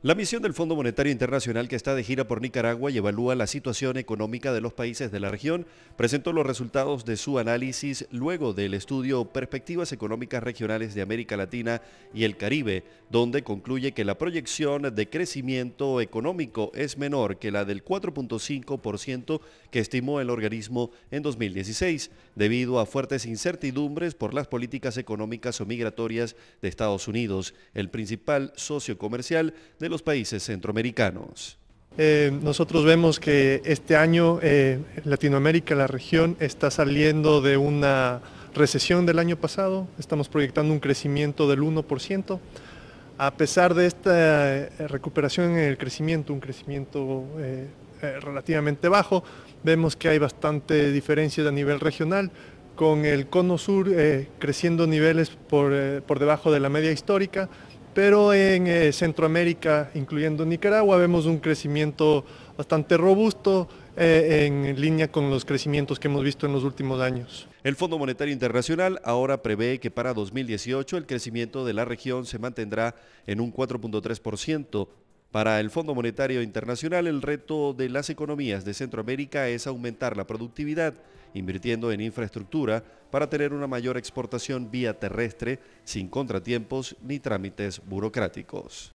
La misión del Fondo Monetario Internacional que está de gira por Nicaragua y evalúa la situación económica de los países de la región presentó los resultados de su análisis luego del estudio Perspectivas Económicas Regionales de América Latina y el Caribe, donde concluye que la proyección de crecimiento económico es menor que la del 4.5% que estimó el organismo en 2016, debido a fuertes incertidumbres por las políticas económicas o migratorias de Estados Unidos, el principal socio comercial de los países centroamericanos. Eh, nosotros vemos que este año eh, Latinoamérica, la región, está saliendo de una recesión del año pasado, estamos proyectando un crecimiento del 1%. A pesar de esta eh, recuperación en el crecimiento, un crecimiento relativamente bajo, vemos que hay bastante diferencia a nivel regional, con el cono sur creciendo niveles por, por debajo de la media histórica, pero en eh, Centroamérica, incluyendo Nicaragua, vemos un crecimiento bastante robusto eh, en línea con los crecimientos que hemos visto en los últimos años. El Fondo Monetario Internacional ahora prevé que para 2018 el crecimiento de la región se mantendrá en un 4.3%, para el Fondo Monetario Internacional, el reto de las economías de Centroamérica es aumentar la productividad, invirtiendo en infraestructura para tener una mayor exportación vía terrestre sin contratiempos ni trámites burocráticos.